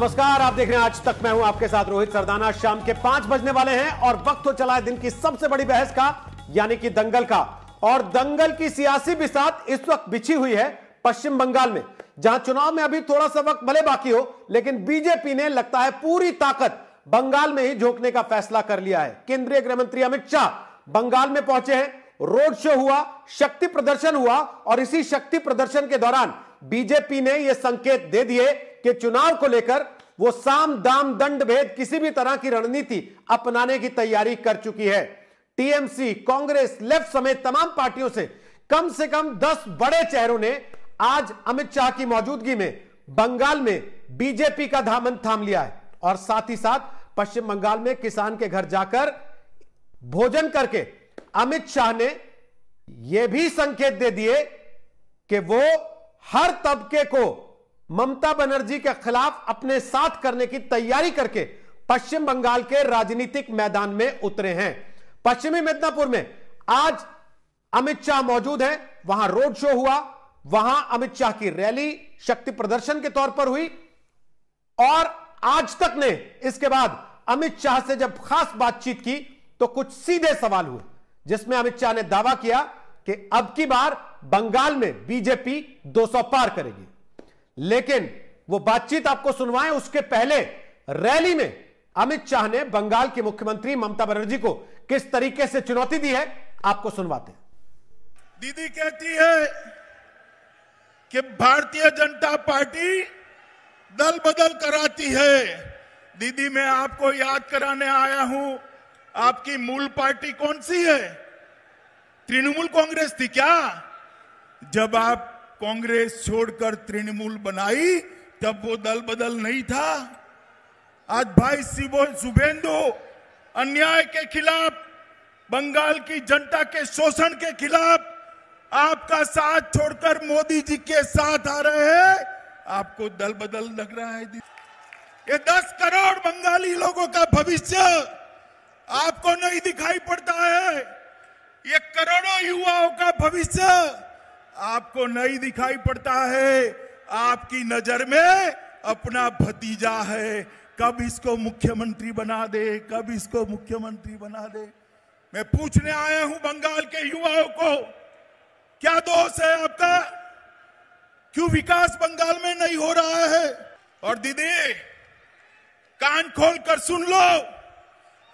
नमस्कार आप देख रहे हैं आज तक मैं हूं आपके साथ रोहित सरदाना शाम के पांच बजने वाले हैं और वक्त हो तो चला है दिन की सबसे बड़ी बहस का यानी कि दंगल का और दंगल की सियासी बिसात इस वक्त बिछी हुई है पश्चिम बंगाल में जहां चुनाव में अभी थोड़ा सा वक्त भले बाकी हो लेकिन बीजेपी ने लगता है पूरी ताकत बंगाल में ही झोंकने का फैसला कर लिया है केंद्रीय गृह मंत्री अमित शाह बंगाल में पहुंचे हैं रोड शो हुआ शक्ति प्रदर्शन हुआ और इसी शक्ति प्रदर्शन के दौरान बीजेपी ने यह संकेत दे दिए कि चुनाव को लेकर वो साम दाम दंड भेद किसी भी तरह की रणनीति अपनाने की तैयारी कर चुकी है टीएमसी कांग्रेस लेफ्ट समेत तमाम पार्टियों से कम से कम दस बड़े चेहरों ने आज अमित शाह की मौजूदगी में बंगाल में बीजेपी का धामन थाम लिया है और साथ ही साथ पश्चिम बंगाल में किसान के घर जाकर भोजन करके अमित शाह ने यह भी संकेत दे दिए कि वो हर तबके को ममता बनर्जी के खिलाफ अपने साथ करने की तैयारी करके पश्चिम बंगाल के राजनीतिक मैदान में उतरे हैं पश्चिमी मिदनापुर में आज अमित शाह मौजूद हैं वहां रोड शो हुआ वहां अमित शाह की रैली शक्ति प्रदर्शन के तौर पर हुई और आज तक ने इसके बाद अमित शाह से जब खास बातचीत की तो कुछ सीधे सवाल हुए जिसमें अमित शाह ने दावा किया कि अब की बार बंगाल में बीजेपी 200 पार करेगी लेकिन वो बातचीत आपको सुनवाएं उसके पहले रैली में अमित शाह ने बंगाल की मुख्यमंत्री ममता बनर्जी को किस तरीके से चुनौती दी है आपको सुनवाते दीदी कहती है कि भारतीय जनता पार्टी दल बदल कराती है दीदी मैं आपको याद कराने आया हूं आपकी मूल पार्टी कौन सी है तृणमूल कांग्रेस थी क्या जब आप कांग्रेस छोड़कर तृणमूल बनाई तब वो दल बदल नहीं था आज भाई सिबोल शुभेंदु अन्याय के खिलाफ बंगाल की जनता के शोषण के खिलाफ आपका साथ छोड़कर मोदी जी के साथ आ रहे हैं आपको दल बदल लग रहा है ये दस करोड़ बंगाली लोगों का भविष्य आपको नहीं दिखाई पड़ता है ये करोड़ों युवाओं का भविष्य आपको नहीं दिखाई पड़ता है आपकी नजर में अपना भतीजा है कब इसको मुख्यमंत्री बना दे कब इसको मुख्यमंत्री बना दे मैं पूछने आया हूं बंगाल के युवाओं को क्या दोष है आपका क्यों विकास बंगाल में नहीं हो रहा है और दीदी कान खोल कर सुन लो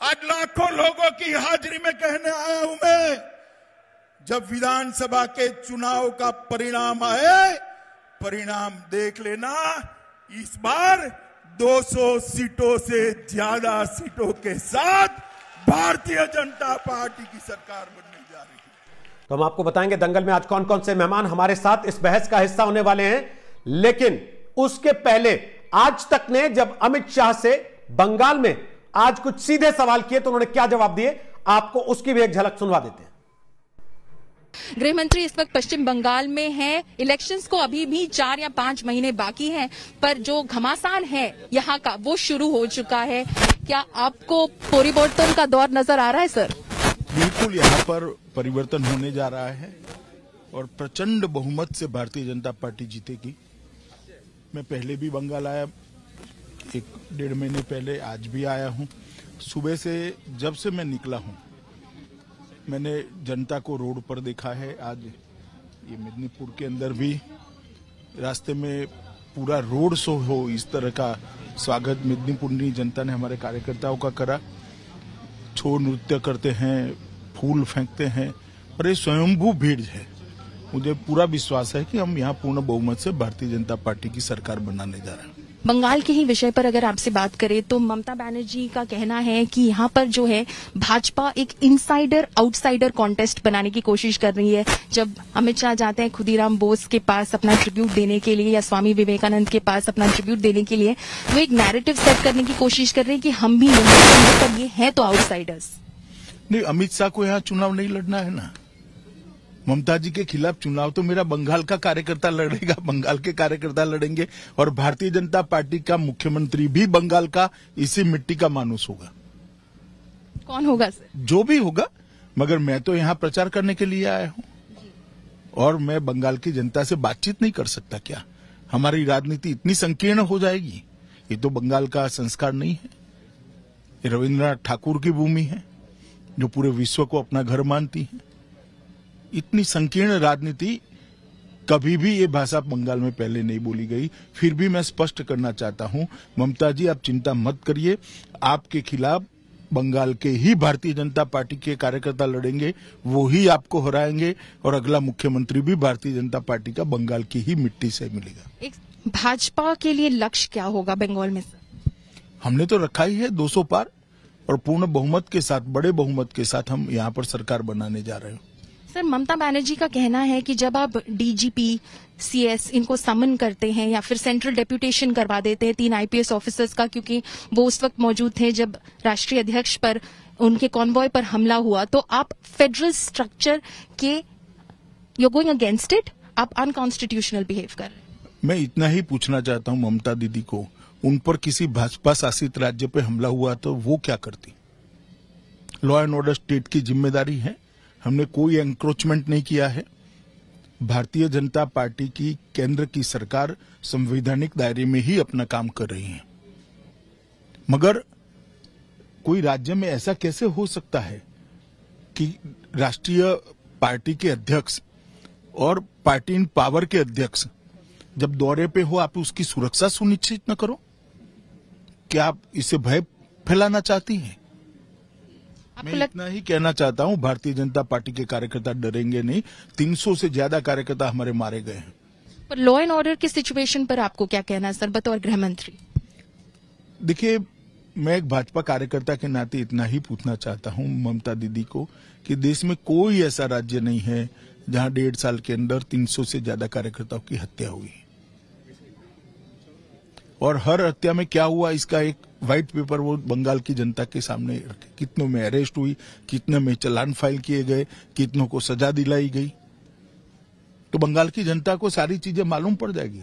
आज लाखों लोगों की हाजिरी में कहने आया हूं मैं जब विधानसभा के चुनाव का परिणाम आए परिणाम देख लेना इस बार 200 सीटों से ज्यादा सीटों के साथ भारतीय जनता पार्टी की सरकार बनने जा रही है तो हम आपको बताएंगे दंगल में आज कौन कौन से मेहमान हमारे साथ इस बहस का हिस्सा होने वाले हैं लेकिन उसके पहले आज तक ने जब अमित शाह से बंगाल में आज कुछ सीधे सवाल किए तो उन्होंने क्या जवाब दिए आपको उसकी भी एक झलक सुनवा देते हैं गृह मंत्री इस वक्त पश्चिम बंगाल में है इलेक्शंस को अभी भी चार या पांच महीने बाकी हैं पर जो घमासान है यहाँ का वो शुरू हो चुका है क्या आपको परिवर्तन का दौर नजर आ रहा है सर बिल्कुल यहाँ पर परिवर्तन होने जा रहा है और प्रचंड बहुमत से भारतीय जनता पार्टी जीतेगी मैं पहले भी बंगाल आया एक डेढ़ महीने पहले आज भी आया हूँ सुबह से जब से मैं निकला हूँ मैंने जनता को रोड पर देखा है आज ये मेदनीपुर के अंदर भी रास्ते में पूरा रोड शो हो इस तरह का स्वागत मेदनीपुर की जनता ने हमारे कार्यकर्ताओं का करा छो नृत्य करते हैं फूल फेंकते हैं पर ये स्वयंभू भीड़ है मुझे पूरा विश्वास है कि हम यहाँ पूर्ण बहुमत से भारतीय जनता पार्टी की सरकार बनाने जा रहे हैं बंगाल के ही विषय पर अगर आपसे बात करें तो ममता बनर्जी का कहना है कि यहाँ पर जो है भाजपा एक इनसाइडर आउटसाइडर कॉन्टेस्ट बनाने की कोशिश कर रही है जब अमित शाह जाते हैं खुदीराम बोस के पास अपना ट्रिब्यूट देने के लिए या स्वामी विवेकानंद के पास अपना ट्रिब्यूट देने के लिए वो एक नैरेटिव सेट करने की कोशिश कर रहे हैं कि हम भी नहीं पर ये है तो आउटसाइडर्स नहीं अमित शाह को यहाँ चुनाव नहीं लड़ना है ना ममता जी के खिलाफ चुनाव तो मेरा बंगाल का कार्यकर्ता लड़ेगा बंगाल के कार्यकर्ता लड़ेंगे और भारतीय जनता पार्टी का मुख्यमंत्री भी बंगाल का इसी मिट्टी का मानुस होगा कौन होगा सर? जो भी होगा मगर मैं तो यहाँ प्रचार करने के लिए आया हूँ और मैं बंगाल की जनता से बातचीत नहीं कर सकता क्या हमारी राजनीति इतनी संकीर्ण हो जाएगी ये तो बंगाल का संस्कार नहीं है ये रविन्द्रनाथ ठाकुर की भूमि है जो पूरे विश्व को अपना घर मानती है इतनी संकीर्ण राजनीति कभी भी ये भाषा बंगाल में पहले नहीं बोली गई फिर भी मैं स्पष्ट करना चाहता हूं ममता जी आप चिंता मत करिए आपके खिलाफ बंगाल के ही भारतीय जनता पार्टी के कार्यकर्ता लड़ेंगे वो ही आपको हराएंगे और अगला मुख्यमंत्री भी भारतीय जनता पार्टी का बंगाल की ही मिट्टी से मिलेगा एक भाजपा के लिए लक्ष्य क्या होगा बंगाल में हमने तो रखा ही है 200 पार और पूर्ण बहुमत के साथ बड़े बहुमत के साथ हम यहाँ पर सरकार बनाने जा रहे हैं सर ममता बनर्जी का कहना है कि जब आप डीजीपी सीएस इनको समन करते हैं या फिर सेंट्रल डेप्यूटेशन करवा देते हैं तीन आईपीएस ऑफिसर्स का क्योंकि वो उस वक्त मौजूद थे जब राष्ट्रीय अध्यक्ष पर उनके कॉन्वॉय पर हमला हुआ तो आप फेडरल स्ट्रक्चर के यू गोइंग अगेंस्ट इट आप अनकॉन्स्टिट्यूशनल बिहेव कर रहे मैं इतना ही पूछना चाहता हूँ ममता दीदी को उन पर किसी भाजपा शासित राज्य पे हमला हुआ तो वो क्या करती लॉ एंड ऑर्डर स्टेट की जिम्मेदारी है हमने कोई एंक्रोचमेंट नहीं किया है भारतीय जनता पार्टी की केंद्र की सरकार संवैधानिक दायरे में ही अपना काम कर रही है मगर कोई राज्य में ऐसा कैसे हो सकता है कि राष्ट्रीय पार्टी के अध्यक्ष और पार्टी इन पावर के अध्यक्ष जब दौरे पे हो आप उसकी सुरक्षा सुनिश्चित न करो क्या आप इसे भय फैलाना चाहती हैं मैं इतना ही कहना चाहता हूं भारतीय जनता पार्टी के कार्यकर्ता डरेंगे नहीं 300 से ज्यादा कार्यकर्ता हमारे मारे गए हैं पर लॉ एंड ऑर्डर की सिचुएशन पर आपको क्या कहना है सर बतौर गृह मंत्री देखिए मैं एक भाजपा कार्यकर्ता के नाते इतना ही पूछना चाहता हूं ममता दीदी को कि देश में कोई ऐसा राज्य नहीं है जहां डेढ़ साल के अंदर 300 से ज्यादा कार्यकर्ताओं की हत्या हुई और हर हत्या में क्या हुआ इसका एक व्हाइट पेपर वो बंगाल की जनता के सामने रखे कितनों में अरेस्ट हुई कितने में चलान फाइल किए गए कितनों को सजा दिलाई गई तो बंगाल की जनता को सारी चीजें मालूम पड़ जाएगी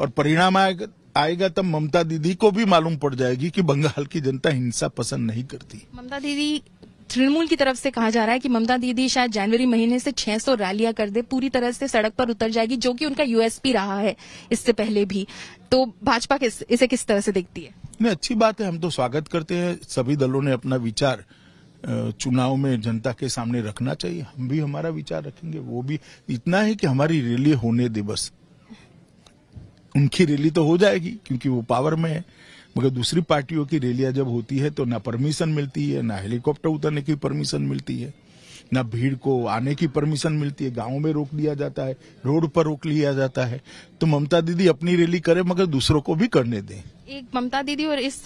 और परिणाम आएगा आएगा तब ममता दीदी को भी मालूम पड़ जाएगी कि बंगाल की जनता हिंसा पसंद नहीं करती ममता दीदी तृणमूल की तरफ से कहा जा रहा है कि ममता दीदी शायद जनवरी महीने से 600 रैलियां कर दे पूरी तरह से सड़क पर उतर जाएगी जो कि उनका यूएसपी रहा है इससे पहले भी तो भाजपा किस, इसे किस तरह से देखती है नहीं अच्छी बात है हम तो स्वागत करते हैं सभी दलों ने अपना विचार चुनाव में जनता के सामने रखना चाहिए हम भी हमारा विचार रखेंगे वो भी इतना है कि हमारी रैली होने दे बस उनकी रैली तो हो जाएगी क्योंकि वो पावर में है मगर दूसरी पार्टियों की रैलियां जब होती है तो ना परमिशन मिलती है ना हेलीकॉप्टर उतरने की परमिशन मिलती है ना भीड़ को आने की परमिशन मिलती है गाँव में रोक दिया जाता है रोड पर रोक लिया जाता है तो ममता दीदी अपनी रैली करे मगर दूसरों को भी करने दें एक ममता दीदी और इस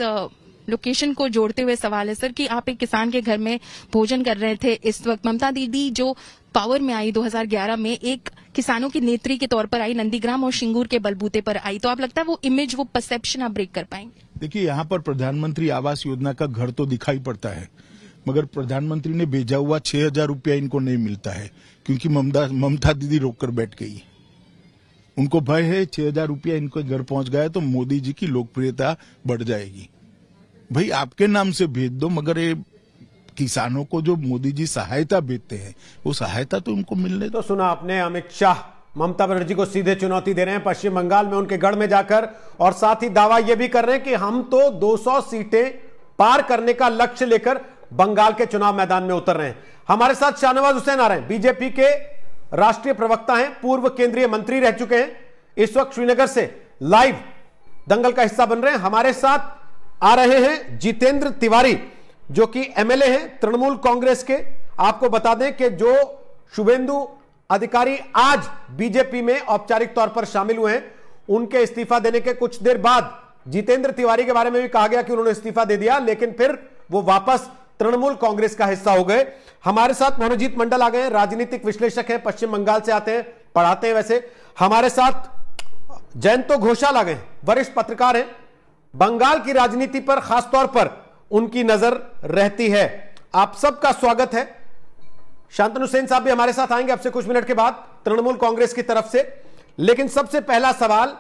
लोकेशन को जोड़ते हुए सवाल है सर कि आप एक किसान के घर में भोजन कर रहे थे इस वक्त ममता दीदी जो पावर में आई 2011 में एक किसानों की नेत्री के तौर पर आई नंदीग्राम और शिंगूर के बलबूते पर आई तो आप लगता है वो इमेज वो परसेप्शन आप ब्रेक कर पाएंगे देखिए यहाँ पर प्रधानमंत्री आवास योजना का घर तो दिखाई पड़ता है मगर प्रधानमंत्री ने भेजा हुआ छह हजार रुपया इनको नहीं मिलता है क्योंकि ममता ममता दीदी रोक कर बैठ गई उनको भय है छह हजार रुपया इनको घर पहुंच गया तो मोदी जी की लोकप्रियता बढ़ जाएगी भाई आपके नाम से भेज दो मगर ये किसानों को जो मोदी जी सहायता भेजते हैं वो सहायता तो उनको मिलने तो सुना आपने अमित शाह ममता बनर्जी को सीधे चुनौती दे रहे हैं पश्चिम बंगाल में उनके गढ़ में जाकर और साथ ही दावा यह भी कर रहे हैं कि हम तो 200 सीटें पार करने का लक्ष्य लेकर बंगाल के चुनाव मैदान में उतर रहे हैं हमारे साथ शाहनवाज हुसैन आ रहे हैं बीजेपी के राष्ट्रीय प्रवक्ता हैं पूर्व केंद्रीय मंत्री रह चुके हैं इस वक्त श्रीनगर से लाइव दंगल का हिस्सा बन रहे हैं हमारे साथ आ रहे हैं जितेंद्र तिवारी जो कि एमएलए हैं तृणमूल कांग्रेस के आपको बता दें कि जो शुभेंदु अधिकारी आज बीजेपी में औपचारिक तौर पर शामिल हुए हैं उनके इस्तीफा देने के कुछ देर बाद जितेंद्र तिवारी के बारे में भी कहा गया कि उन्होंने इस्तीफा दे दिया लेकिन फिर वो वापस तृणमूल कांग्रेस का हिस्सा हो गए हमारे साथ मनोजीत मंडल आ गए राजनीतिक विश्लेषक हैं पश्चिम बंगाल से आते हैं पढ़ाते हैं वैसे हमारे साथ जयंतो घोषाल आ गए वरिष्ठ पत्रकार हैं बंगाल की राजनीति पर खासतौर पर उनकी नजर रहती है आप सबका स्वागत है शांतनु सेन साहब भी हमारे साथ आएंगे आपसे कुछ मिनट के बाद तृणमूल कांग्रेस की तरफ से लेकिन सबसे पहला सवाल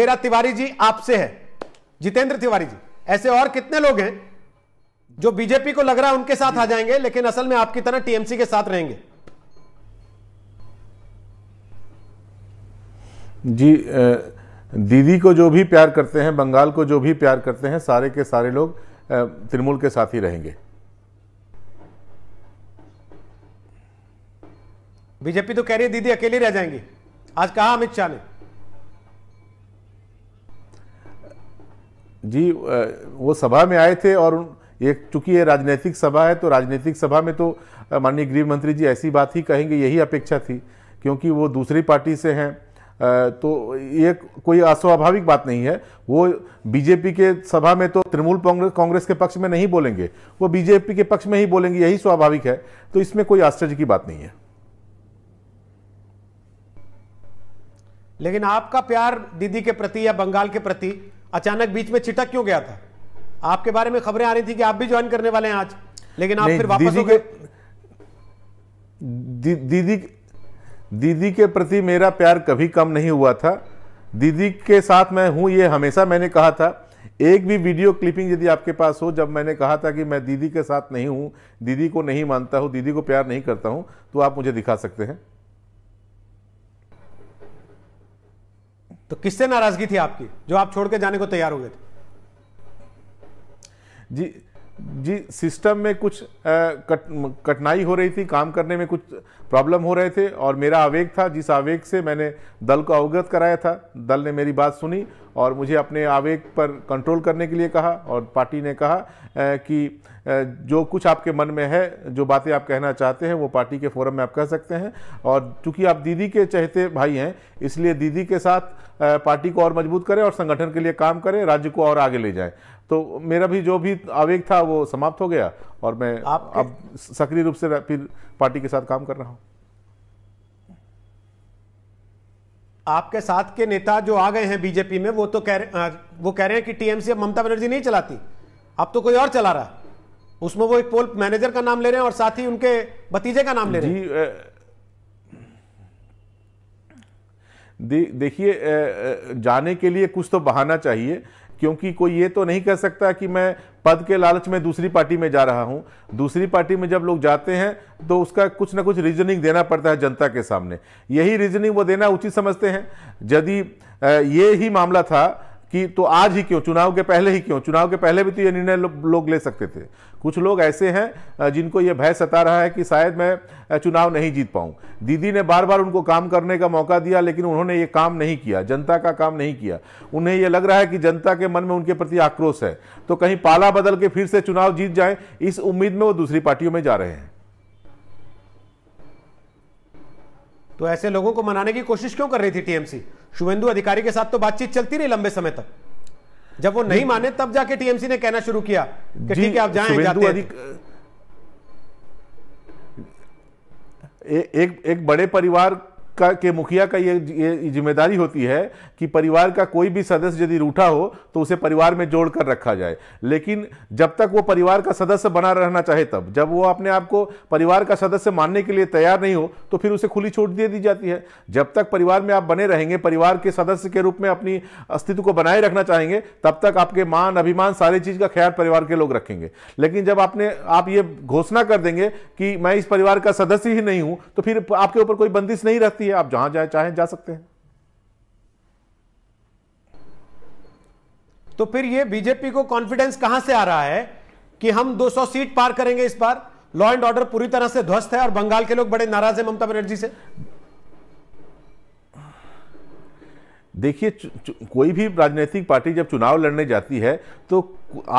मेरा तिवारी जी आपसे है जितेंद्र तिवारी जी ऐसे और कितने लोग हैं जो बीजेपी को लग रहा है उनके साथ आ जाएंगे लेकिन असल में आपकी तरह टीएमसी के साथ रहेंगे जी दीदी को जो भी प्यार करते हैं बंगाल को जो भी प्यार करते हैं सारे के सारे लोग तृणमूल के साथ ही रहेंगे बीजेपी तो कह रही है दीदी अकेली रह जाएंगी आज कहा अमित शाह ने जी वो सभा में आए थे और ये चूंकि ये राजनीतिक सभा है तो राजनीतिक सभा में तो माननीय गृह मंत्री जी ऐसी बात ही कहेंगे यही अपेक्षा थी क्योंकि वो दूसरी पार्टी से हैं तो ये कोई अस्वाभाविक बात नहीं है वो बीजेपी के सभा में तो तृणमूल कांग्रेस के पक्ष में नहीं बोलेंगे वो बीजेपी के पक्ष में ही बोलेंगे यही स्वाभाविक है तो इसमें कोई आश्चर्य की बात नहीं है लेकिन आपका प्यार दीदी के प्रति या बंगाल के प्रति अचानक बीच में चिटक क्यों गया था आपके बारे में खबरें आ रही थी कि आप भी ज्वाइन करने वाले हैं आज लेकिन आप फिर वापस हो गए दीदी दीदी के प्रति मेरा प्यार कभी कम नहीं हुआ था दीदी के साथ मैं हूं ये हमेशा मैंने कहा था एक भी वीडियो क्लिपिंग यदि आपके पास हो जब मैंने कहा था कि मैं दीदी के साथ नहीं हूं दीदी को नहीं मानता हूं दीदी को प्यार नहीं करता हूं तो आप मुझे दिखा सकते हैं तो किससे नाराजगी थी आपकी जो आप छोड़ के जाने को तैयार हो गए थे जी जी सिस्टम में कुछ कठिनाई कट कठिनाई हो रही थी काम करने में कुछ प्रॉब्लम हो रहे थे और मेरा आवेग था जिस आवेग से मैंने दल को अवगत कराया था दल ने मेरी बात सुनी और मुझे अपने आवेग पर कंट्रोल करने के लिए कहा और पार्टी ने कहा आ, कि जो कुछ आपके मन में है जो बातें आप कहना चाहते हैं वो पार्टी के फोरम में आप कह सकते हैं और चूँकि आप दीदी के चहते भाई हैं इसलिए दीदी के साथ पार्टी को और मजबूत करें और संगठन के लिए काम करें राज्य को और आगे ले जाएं तो मेरा भी जो भी आवेग था वो समाप्त हो गया और मैं आप अब सक्रिय रूप से फिर पार्टी के साथ काम कर रहा हूं आपके साथ के नेता जो आ गए हैं बीजेपी में वो तो कह रहे वो कह रहे हैं कि टीएमसी अब ममता बनर्जी नहीं चलाती अब तो कोई और चला रहा है उसमें वो एक पोल मैनेजर का नाम ले रहे हैं और साथ ही उनके भतीजे का नाम ले रहे हैं देखिए जाने के लिए कुछ तो बहाना चाहिए क्योंकि कोई ये तो नहीं कह सकता कि मैं पद के लालच में दूसरी पार्टी में जा रहा हूं दूसरी पार्टी में जब लोग जाते हैं तो उसका कुछ ना कुछ रीजनिंग देना पड़ता है जनता के सामने यही रीजनिंग वो देना उचित समझते हैं यदि ये ही मामला था कि तो आज ही क्यों चुनाव के पहले ही क्यों चुनाव के पहले भी तो ये निर्णय लोग ले सकते थे कुछ लोग ऐसे हैं जिनको ये भय सता रहा है कि शायद मैं चुनाव नहीं जीत पाऊँ दीदी ने बार बार उनको काम करने का मौका दिया लेकिन उन्होंने ये काम नहीं किया जनता का काम नहीं किया उन्हें यह लग रहा है कि जनता के मन में उनके प्रति आक्रोश है तो कहीं पाला बदल के फिर से चुनाव जीत जाए इस उम्मीद में वो दूसरी पार्टियों में जा रहे हैं तो ऐसे लोगों को मनाने की कोशिश क्यों कर रही थी टीएमसी शुभेंदु अधिकारी के साथ तो बातचीत चलती रही लंबे समय तक जब वो नहीं माने तब जाके टीएमसी ने कहना शुरू किया कि ठीक है आप जाएं जाते एक एक बड़े परिवार का के मुखिया का ये, ये जिम्मेदारी होती है कि परिवार का कोई भी सदस्य यदि रूठा हो तो उसे परिवार में जोड़ कर रखा जाए लेकिन जब तक वो परिवार का सदस्य बना रहना चाहे तब जब वो अपने आप को परिवार का सदस्य मानने के लिए तैयार नहीं हो तो फिर उसे खुली छूट दे दी जाती है जब तक परिवार में आप बने रहेंगे परिवार के सदस्य के रूप में अपनी अस्तित्व को बनाए रखना चाहेंगे तब तक आपके मान अभिमान सारी चीज़ का ख्याल परिवार के लोग रखेंगे लेकिन जब आपने आप ये घोषणा कर देंगे कि मैं इस परिवार का सदस्य ही नहीं हूं तो फिर आपके ऊपर कोई बंदिश नहीं रहती है आप जहां जाए चाहें जा सकते हैं तो फिर ये बीजेपी को कॉन्फिडेंस कहां से आ रहा है कि हम 200 सीट पार करेंगे इस बार लॉ एंड ऑर्डर पूरी तरह से ध्वस्त है और बंगाल के लोग बड़े नाराज है ममता बनर्जी से देखिए कोई भी राजनीतिक पार्टी जब चुनाव लड़ने जाती है तो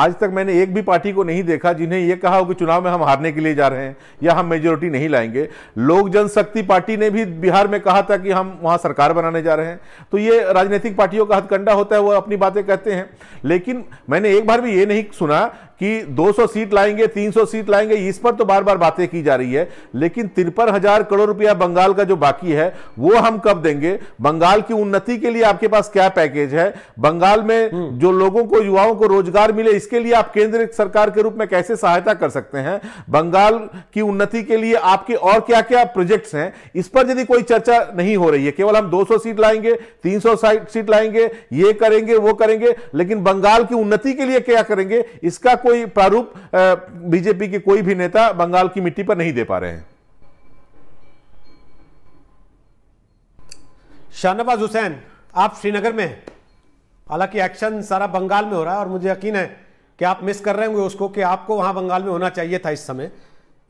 आज तक मैंने एक भी पार्टी को नहीं देखा जिन्हें यह कहा हो कि चुनाव में हम हारने के लिए जा रहे हैं या हम मेजोरिटी नहीं लाएंगे लोक जनशक्ति पार्टी ने भी बिहार में कहा था कि हम वहां सरकार बनाने जा रहे हैं तो ये राजनीतिक पार्टियों का हथकंडा होता है वो अपनी बातें कहते हैं लेकिन मैंने एक बार भी ये नहीं सुना कि 200 सीट लाएंगे 300 सीट लाएंगे इस पर तो बार बार बातें की जा रही है लेकिन तिरपन हजार करोड़ रुपया बंगाल का जो बाकी है वो हम कब देंगे बंगाल की उन्नति के लिए आपके पास क्या पैकेज है बंगाल में हम्म। जो लोगों को युवाओं को रोजगार मिले इसके लिए आप केंद्र सरकार के रूप में कैसे सहायता कर सकते हैं बंगाल की उन्नति के लिए आपके और क्या क्या प्रोजेक्ट हैं इस पर यदि कोई चर्चा नहीं हो रही है केवल हम दो सीट लाएंगे तीन सीट लाएंगे ये करेंगे वो करेंगे लेकिन बंगाल की उन्नति के लिए क्या करेंगे इसका कोई कोई प्रारूप बीजेपी के कोई भी नेता बंगाल की मिट्टी पर नहीं दे पा रहे हैं शाहनवाज हुसैन आप श्रीनगर में हैं हालांकि एक्शन सारा बंगाल में हो रहा है और मुझे यकीन है कि आप मिस कर रहे होंगे उसको कि आपको वहां बंगाल में होना चाहिए था इस समय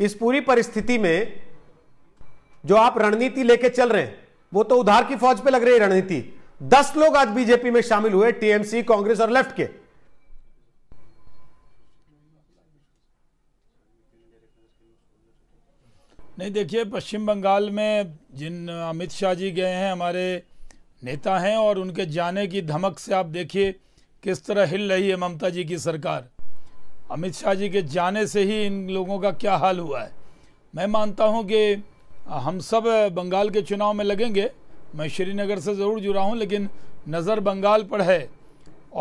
इस पूरी परिस्थिति में जो आप रणनीति लेके चल रहे हैं वो तो उधार की फौज पे लग रही है रणनीति दस लोग आज बीजेपी में शामिल हुए टीएमसी कांग्रेस और लेफ्ट के नहीं देखिए पश्चिम बंगाल में जिन अमित शाह जी गए हैं हमारे नेता हैं और उनके जाने की धमक से आप देखिए किस तरह हिल रही है ममता जी की सरकार अमित शाह जी के जाने से ही इन लोगों का क्या हाल हुआ है मैं मानता हूं कि हम सब बंगाल के चुनाव में लगेंगे मैं श्रीनगर से ज़रूर जुड़ा हूं लेकिन नज़र बंगाल पर है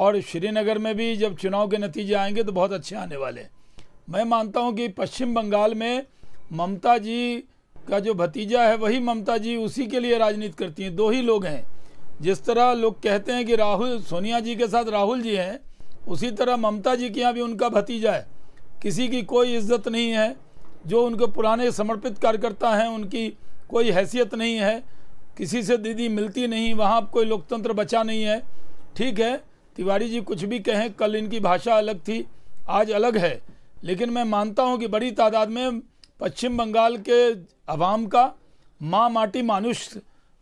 और श्रीनगर में भी जब चुनाव के नतीजे आएंगे तो बहुत अच्छे आने वाले हैं मैं मानता हूं कि पश्चिम बंगाल में ममता जी का जो भतीजा है वही ममता जी उसी के लिए राजनीति करती हैं दो ही लोग हैं जिस तरह लोग कहते हैं कि राहुल सोनिया जी के साथ राहुल जी हैं उसी तरह ममता जी के यहाँ भी उनका भतीजा है किसी की कोई इज्जत नहीं है जो उनके पुराने समर्पित कार्यकर्ता हैं उनकी कोई हैसियत नहीं है किसी से दीदी मिलती नहीं वहाँ कोई लोकतंत्र बचा नहीं है ठीक है तिवारी जी कुछ भी कहें कल इनकी भाषा अलग थी आज अलग है लेकिन मैं मानता हूँ कि बड़ी तादाद में पश्चिम बंगाल के आवाम का माँ माटी मानुष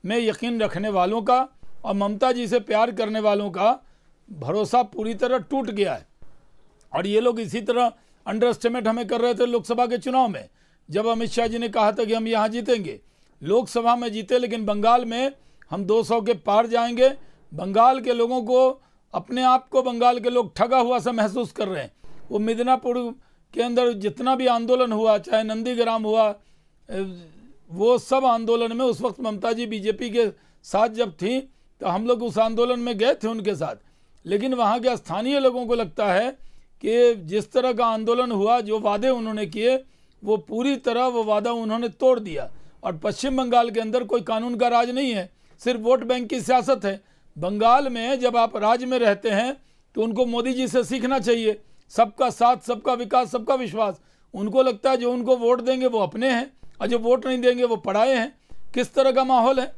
में यकीन रखने वालों का और ममता जी से प्यार करने वालों का भरोसा पूरी तरह टूट गया है और ये लोग इसी तरह अंडर एस्टिमेट हमें कर रहे थे लोकसभा के चुनाव में जब अमित शाह जी ने कहा था कि हम यहाँ जीतेंगे लोकसभा में जीते लेकिन बंगाल में हम 200 के पार जाएंगे बंगाल के लोगों को अपने आप को बंगाल के लोग ठगा हुआ सा महसूस कर रहे हैं वो मिदनापुर के अंदर जितना भी आंदोलन हुआ चाहे नंदीग्राम हुआ वो सब आंदोलन में उस वक्त ममता जी बीजेपी के साथ जब थी तो हम लोग उस आंदोलन में गए थे उनके साथ लेकिन वहाँ के स्थानीय लोगों को लगता है कि जिस तरह का आंदोलन हुआ जो वादे उन्होंने किए वो पूरी तरह वो वादा उन्होंने तोड़ दिया और पश्चिम बंगाल के अंदर कोई कानून का राज नहीं है सिर्फ वोट बैंक की सियासत है बंगाल में जब आप राज्य में रहते हैं तो उनको मोदी जी से सीखना चाहिए सबका साथ सबका विकास सबका विश्वास उनको लगता है जो उनको वोट देंगे वो अपने हैं और जो वोट नहीं देंगे वो पढ़ाए हैं किस तरह का माहौल है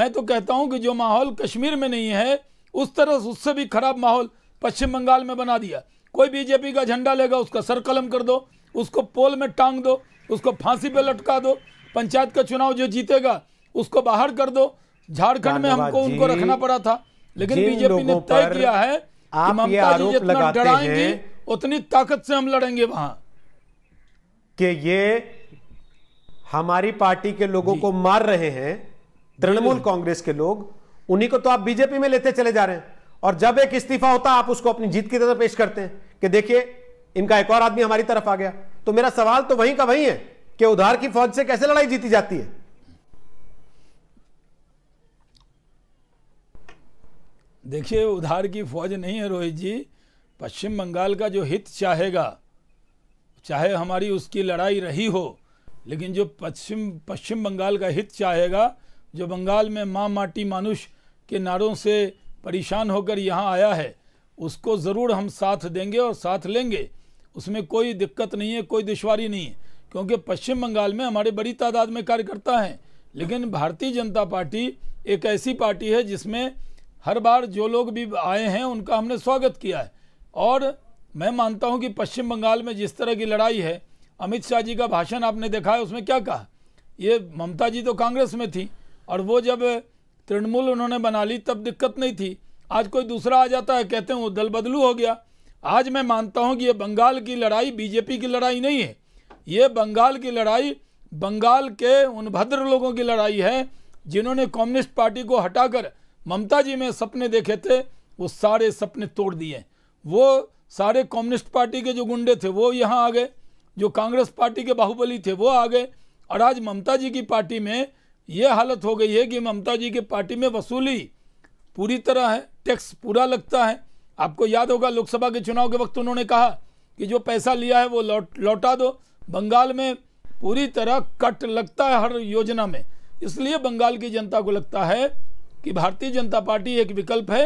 मैं तो कहता हूँ कि जो माहौल कश्मीर में नहीं है उस तरह उससे भी खराब माहौल पश्चिम बंगाल में बना दिया कोई बीजेपी का झंडा लेगा उसका सर कलम कर दो उसको पोल में टांग दो उसको फांसी पे लटका दो पंचायत का चुनाव जो जीतेगा उसको बाहर कर दो झारखंड में हमको उनको रखना पड़ा था लेकिन बीजेपी ने तय किया है कि ममता जी जितना उतनी ताकत से हम लड़ेंगे वहां कि ये हमारी पार्टी के लोगों को मार रहे हैं तृणमूल कांग्रेस के लोग उन्हीं को तो आप बीजेपी में लेते चले जा रहे हैं और जब एक इस्तीफा होता आप उसको अपनी जीत की तरह पेश करते हैं कि देखिए इनका एक और आदमी हमारी तरफ आ गया तो मेरा सवाल तो वहीं का वहीं है कि उधार की फौज से कैसे लड़ाई जीती जाती है देखिए उधार की फौज नहीं है रोहित जी पश्चिम बंगाल का जो हित चाहेगा चाहे हमारी उसकी लड़ाई रही हो लेकिन जो पश्चिम पश्चिम बंगाल का हित चाहेगा जो बंगाल में माँ माटी मानुष के नारों से परेशान होकर यहाँ आया है उसको ज़रूर हम साथ देंगे और साथ लेंगे उसमें कोई दिक्कत नहीं है कोई दुशारी नहीं है क्योंकि पश्चिम बंगाल में हमारे बड़ी तादाद में कार्यकर्ता हैं लेकिन भारतीय जनता पार्टी एक ऐसी पार्टी है जिसमें हर बार जो लोग भी आए हैं उनका हमने स्वागत किया है और मैं मानता हूं कि पश्चिम बंगाल में जिस तरह की लड़ाई है अमित शाह जी का भाषण आपने देखा है उसमें क्या कहा ये ममता जी तो कांग्रेस में थी और वो जब तृणमूल उन्होंने बना ली तब दिक्कत नहीं थी आज कोई दूसरा आ जाता है कहते हैं वो दल बदलू हो गया आज मैं मानता हूँ कि ये बंगाल की लड़ाई बीजेपी की लड़ाई नहीं है ये बंगाल की लड़ाई बंगाल के उन भद्र लोगों की लड़ाई है जिन्होंने कम्युनिस्ट पार्टी को हटाकर ममता जी में सपने देखे थे वो सारे सपने तोड़ दिए हैं वो सारे कम्युनिस्ट पार्टी के जो गुंडे थे वो यहाँ आ गए जो कांग्रेस पार्टी के बाहुबली थे वो आ गए और आज ममता जी की पार्टी में ये हालत हो गई है कि ममता जी की पार्टी में वसूली पूरी तरह है टैक्स पूरा लगता है आपको याद होगा लोकसभा के चुनाव के वक्त उन्होंने कहा कि जो पैसा लिया है वो लौट लौटा दो बंगाल में पूरी तरह कट लगता है हर योजना में इसलिए बंगाल की जनता को लगता है कि भारतीय जनता पार्टी एक विकल्प है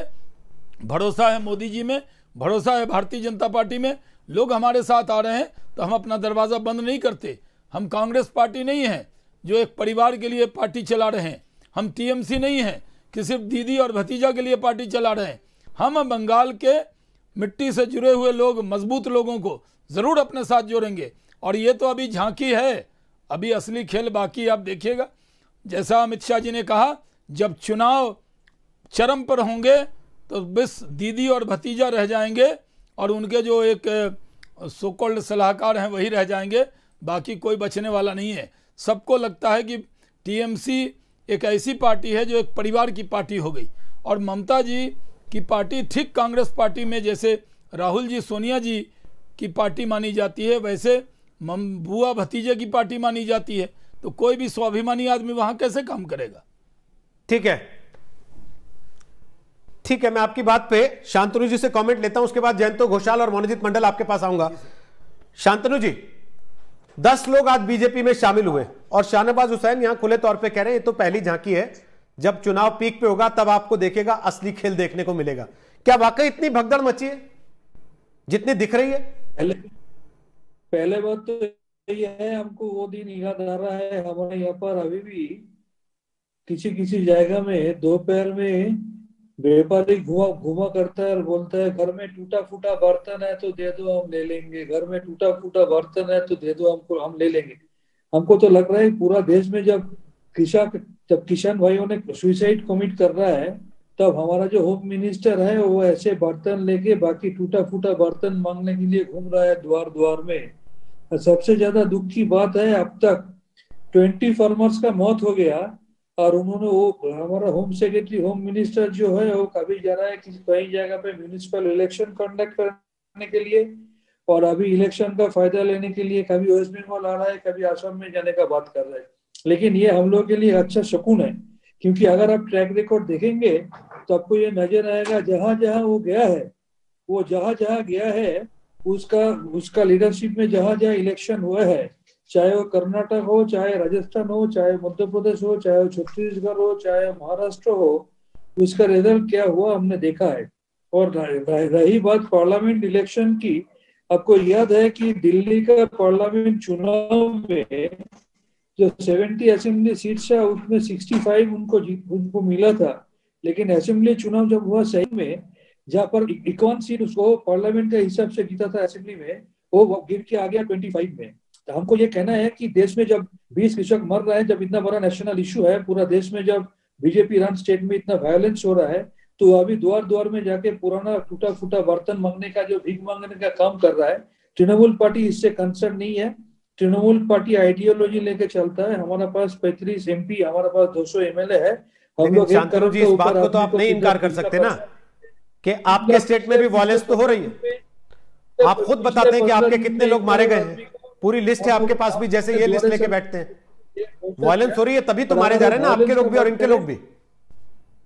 भरोसा है मोदी जी में भरोसा है भारतीय जनता पार्टी में लोग हमारे साथ आ रहे हैं तो हम अपना दरवाज़ा बंद नहीं करते हम कांग्रेस पार्टी नहीं हैं जो एक परिवार के लिए पार्टी चला रहे हैं हम टीएमसी नहीं हैं कि सिर्फ दीदी और भतीजा के लिए पार्टी चला रहे हैं हम बंगाल के मिट्टी से जुड़े हुए लोग मजबूत लोगों को ज़रूर अपने साथ जोड़ेंगे और ये तो अभी झांकी है अभी असली खेल बाकी आप देखिएगा जैसा अमित शाह जी ने कहा जब चुनाव चरम पर होंगे तो बस दीदी और भतीजा रह जाएंगे और उनके जो एक सोकोल्ड सलाहकार हैं वही रह जाएंगे बाकी कोई बचने वाला नहीं है सबको लगता है कि टीएमसी एक ऐसी पार्टी है जो एक परिवार की पार्टी हो गई और ममता जी की पार्टी ठीक कांग्रेस पार्टी में जैसे राहुल जी सोनिया जी की पार्टी मानी जाती है वैसे मम बुआ भतीजे की पार्टी मानी जाती है तो कोई भी स्वाभिमानी आदमी वहाँ कैसे काम करेगा ठीक है ठीक है मैं आपकी बात पे शांतनु जी से कमेंट लेता हूं उसके बाद जयंतो घोषाल और मनोजित मंडल आपके पास आऊंगा शांतनु जी दस लोग आज बीजेपी में शामिल हुए और शाहनवाज हुसैन यहां खुले तौर पे कह रहे हैं ये तो पहली झांकी है जब चुनाव पीक पे होगा तब आपको देखेगा असली खेल देखने को मिलेगा क्या वाकई इतनी भगदड़ मची है जितनी दिख रही है पहले पहले बात तो ये है हमको वो दिन याद आ रहा है हमारे यहाँ पर अभी भी किसी किसी जगह में दोपहर में व्यापारी घुमा घुमा करता है और बोलता है घर में टूटा फूटा बर्तन है तो दे दो हम ले लेंगे घर में टूटा फूटा बर्तन है तो दे दो हमको हम ले लेंगे हमको तो लग रहा है पूरा देश में जब किसान जब किसान भाइयों ने सुसाइड कमिट कर रहा है तब हमारा जो होम मिनिस्टर है वो ऐसे बर्तन लेके बाकी टूटा फूटा बर्तन मांगने के लिए घूम रहा है द्वार द्वार में सबसे ज्यादा दुख की बात है अब तक ट्वेंटी फार्मर्स का मौत हो गया और उन्होंने वो हमारा होम सेक्रेटरी होम मिनिस्टर जो है वो कभी जा रहा है किसी कहीं जगह पे म्यूनिसिपल इलेक्शन कंडक्ट करने के लिए और अभी इलेक्शन का फायदा लेने के लिए कभी वेस्ट बंगाल आ रहा है कभी आसाम में जाने का बात कर रहा है लेकिन ये हम लोग के लिए अच्छा सुकून है क्योंकि अगर आप ट्रैक रिकॉर्ड देखेंगे तो आपको ये नजर आएगा जहां जहां वो गया है वो जहां जहां गया है उसका उसका लीडरशिप में जहां जहां इलेक्शन हुआ है चाहे वो कर्नाटक हो चाहे राजस्थान हो चाहे मध्य प्रदेश हो चाहे वो छत्तीसगढ़ हो चाहे महाराष्ट्र हो उसका रिजल्ट क्या हुआ हमने देखा है और रही बात पार्लियामेंट इलेक्शन की आपको याद है कि दिल्ली का पार्लियामेंट चुनाव में जो 70 असेंबली सीट्स है उसमें 65 उनको उनको मिला था लेकिन असेंबली चुनाव जब हुआ सही में जहाँ पर इक्यावन सीट उसको पार्लियामेंट के हिसाब से जीता था असेंबली में वो गिर के आ गया फाइव में तो हमको ये कहना है कि देश में जब 20 कृषक मर रहे हैं जब इतना बड़ा नेशनल इशू है पूरा देश में जब बीजेपी रन स्टेट में इतना वायलेंस हो रहा है तो अभी द्वार द्वार में जाके पुराना टूटा फूटा बर्तन मांगने का जो भीख मांगने का काम कर रहा है तृणमूल पार्टी इससे कंसर्न नहीं है तृणमूल पार्टी आइडियोलॉजी लेके चलता है हमारा पास पैंतीस एम हमारा पास दो सौ एम एल ए है हम लोग तो नहीं इनकार कर सकते ना कि आपके स्टेट में भी वायलेंस तो हो रही है आप खुद बताते हैं कि आपके कितने लोग मारे गए हैं पूरी लिस्ट है आपके पास भी जैसे ये लिस्ट लेके बैठते हैं वायलेंस हो रही है तभी तो मारे जा रहे हैं ना आपके लोग भी और इनके लोग भी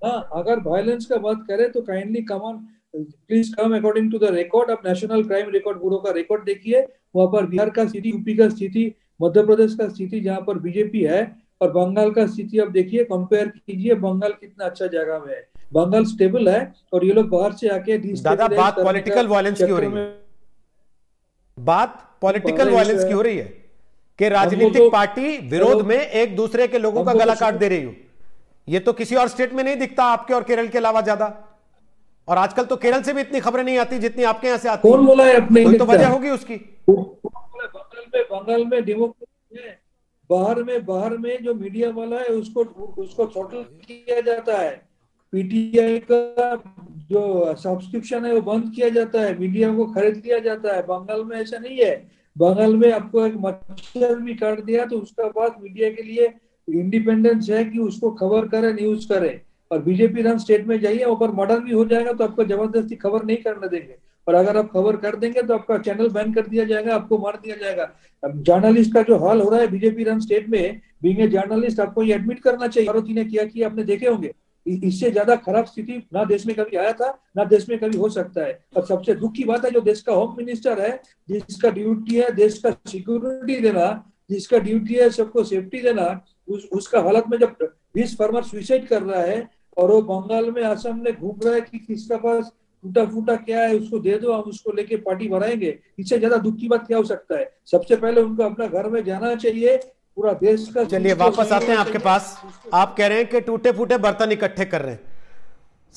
हाँ अगर वायलेंस का बात करें तो kindly come on please come according to the record अब नेशनल क्राइम रिकॉर्ड ब्यूरो का रिकॉर्ड देखिए वहां पर बिहार का स्थिति यूपी का स्थिति मध्य प्रदेश का स्थिति जहाँ पर बीजेपी है और बंगाल का स्थिति अब देखिए कंपेयर कीजिए बंगाल कितना अच्छा जगह में है बंगाल स्टेबल है और ये लोग बाहर से आके दादा बात पॉलिटिकल वायलेंस की हो रही है बात पॉलिटिकल वायलेंस की हो रही है कि राजनीतिक तो, पार्टी विरोध तो, में एक दूसरे के लोगों का गला काट दे रही हो ये तो किसी और स्टेट में नहीं दिखता आपके और केरल के अलावा ज्यादा और आजकल तो केरल से भी इतनी खबरें नहीं आती जितनी आपके यहाँ से आती कौन बोला है अपने तो वजह होगी उसकी बंगाल में बंगाल में डेमोक्रेसी है बाहर में बाहर में जो मीडिया वाला है उसको उसको थ्रोटल किया जाता है पीटीआई का जो सब्सक्रिप्शन है वो बंद किया जाता है मीडिया को खरीद लिया जाता है बंगाल में ऐसा नहीं है बंगाल में आपको एक मच्छर भी काट दिया तो उसका बाद मीडिया के लिए इंडिपेंडेंस है कि उसको खबर करे न्यूज करे और बीजेपी रन स्टेट में जाइए ऊपर मर्डर भी हो जाएगा तो आपको जबरदस्ती खबर नहीं करने देंगे और अगर आप खबर कर देंगे तो आपका चैनल बैन कर दिया जाएगा आपको मार दिया जाएगा जर्नलिस्ट का जो हाल हो रहा है बीजेपी रन स्टेट में बींग ए जर्नलिस्ट आपको ये एडमिट करना चाहिए ने किया कि आपने देखे होंगे इससे ज्यादा खराब स्थिति ना देश में कभी आया था ना देश में कभी हो सकता है और सबसे दुख की बात है जो देश का होम मिनिस्टर है जिसका ड्यूटी है देश का सिक्योरिटी देना जिसका ड्यूटी है सबको सेफ्टी देना उस उसका हालत में जब बीस फार्मर सुसाइड कर रहा है और वो बंगाल में असम में घूम रहा है कि किसका पास टूटा फूटा क्या है उसको दे दो हम उसको लेके पार्टी बनाएंगे इससे ज्यादा दुख की बात क्या हो सकता है सबसे पहले उनको अपना घर में जाना चाहिए पूरा देश का चलिए वापस आते हैं आपके पास आप कह रहे हैं कि टूटे फूटे बर्तन इकट्ठे कर रहे हैं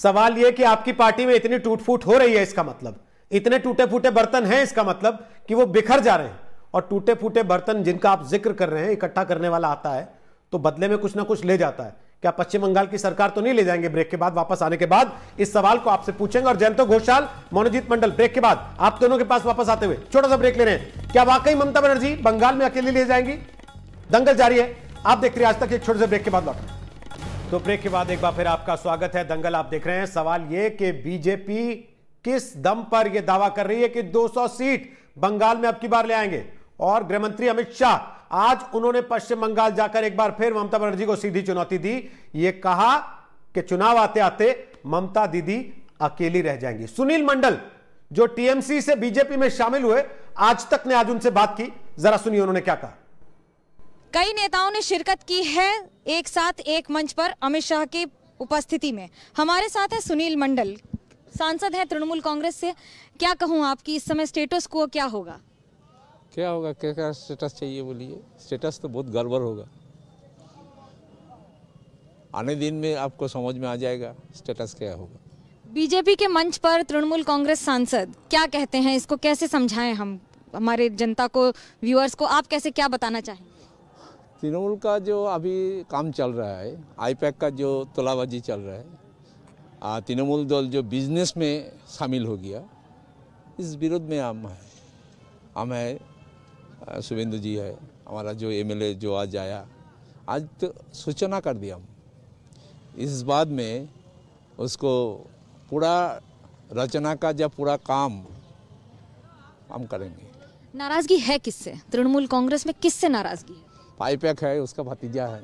सवाल यह कि आपकी पार्टी में इतनी टूट फूट हो रही है इसका मतलब इतने टूटे फूटे बर्तन हैं इसका मतलब कि वो बिखर जा रहे हैं और टूटे फूटे बर्तन जिनका आप जिक्र कर रहे हैं इकट्ठा करने वाला आता है तो बदले में कुछ ना कुछ ले जाता है क्या पश्चिम बंगाल की सरकार तो नहीं ले जाएंगे ब्रेक के बाद वापस आने के बाद इस सवाल को आपसे पूछेंगे और जयंतो घोषाल मोनोजीत मंडल ब्रेक के बाद आप दोनों के पास वापस आते हुए छोटा सा ब्रेक ले रहे हैं क्या वाकई ममता बनर्जी बंगाल में अकेले ले जाएंगी दंगल जारी है आप देख रहे हैं आज तक एक छोटे से ब्रेक के बाद लौट तो ब्रेक के बाद एक बार फिर आपका स्वागत है दंगल आप देख रहे हैं सवाल यह कि बीजेपी किस दम पर यह दावा कर रही है कि 200 सीट बंगाल में अब की बार ले आएंगे और गृहमंत्री अमित शाह आज उन्होंने पश्चिम बंगाल जाकर एक बार फिर ममता बनर्जी को सीधी चुनौती दी ये कहा कि चुनाव आते आते ममता दीदी अकेली रह जाएंगी सुनील मंडल जो टीएमसी से बीजेपी में शामिल हुए आज तक ने आज उनसे बात की जरा सुनिए उन्होंने क्या कहा कई नेताओं ने शिरकत की है एक साथ एक मंच पर अमित शाह की उपस्थिति में हमारे साथ है सुनील मंडल सांसद हैं तृणमूल कांग्रेस से क्या कहूँ आपकी इस समय स्टेटस को क्या होगा क्या होगा क्या क्या स्टेटस चाहिए बोलिए स्टेटस तो बहुत गड़बड़ होगा आने दिन में आपको समझ में आ जाएगा स्टेटस क्या होगा बीजेपी के मंच पर तृणमूल कांग्रेस सांसद क्या कहते हैं इसको कैसे समझाएं हम हमारे जनता को व्यूअर्स को आप कैसे क्या बताना चाहेंगे तृणमूल का जो अभी काम चल रहा है आईपैक का जो तोलाबाजी चल रहा है तृणमूल दल जो बिजनेस में शामिल हो गया इस विरोध में हम हैं हम है शुभेंदु जी है हमारा जो एमएलए जो आज आया आज तो सूचना कर दिया हम इस बाद में उसको पूरा रचना का जब पूरा काम हम करेंगे नाराज़गी है किससे तृणमूल कांग्रेस में किससे नाराज़गी है आईपैक है उसका भतीजा है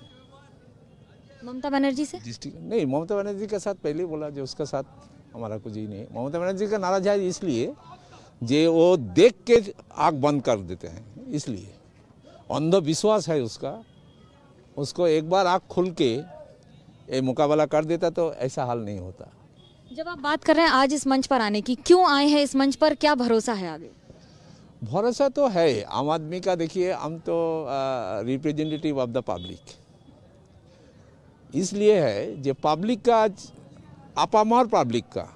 ममता बनर्जी से नहीं ममता बनर्जी के साथ पहले बोला जो उसका साथ हमारा कुछ ही नहीं ममता बनर्जी का नाराज है इसलिए जे वो देख के आग बंद कर देते हैं इसलिए अंधविश्वास है उसका उसको एक बार आग खुल के ये मुकाबला कर देता तो ऐसा हाल नहीं होता जब आप बात कर रहे हैं आज इस मंच पर आने की क्यों आए हैं इस मंच पर क्या भरोसा है आगे भरोसा तो है आम आदमी का देखिए हम तो रिप्रेजेंटेटिव ऑफ द पब्लिक इसलिए है जो पब्लिक का अपामार पब्लिक का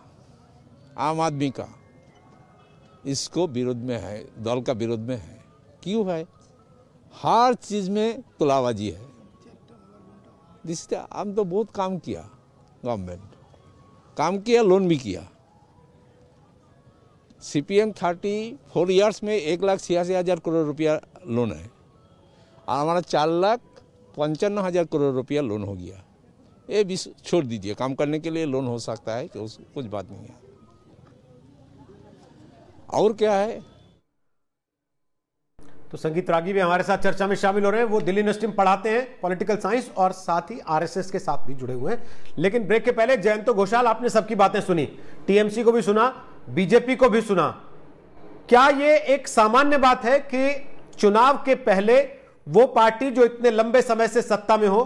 आम आदमी का इसको विरोध में है दल का विरोध में है क्यों है हर चीज़ में तुलाबाजी है जिससे हम तो बहुत काम किया गवर्नमेंट काम किया लोन भी किया C P M thirty four years में एक लाख छियासी हज़ार करोड़ रुपया लोन है और हमारा चार लाख पंचानवे हज़ार करोड़ रुपया लोन हो गया ये भी छोड़ दीजिए काम करने के लिए लोन हो सकता है कि उस कुछ बात नहीं है और क्या है तो संगीत रागी भी हमारे साथ चर्चा में शामिल हो रहे हैं वो दिल्ली यूनिवर्सिटी में पढ़ाते हैं पॉलिटिकल साइंस और साथ ही आरएसएस के साथ भी जुड़े हुए हैं लेकिन ब्रेक के पहले जयंतो घोषाल आपने सबकी बातें सुनी टीएमसी को भी सुना बीजेपी को भी सुना क्या यह एक सामान्य बात है कि चुनाव के पहले वो पार्टी जो इतने लंबे समय से सत्ता में हो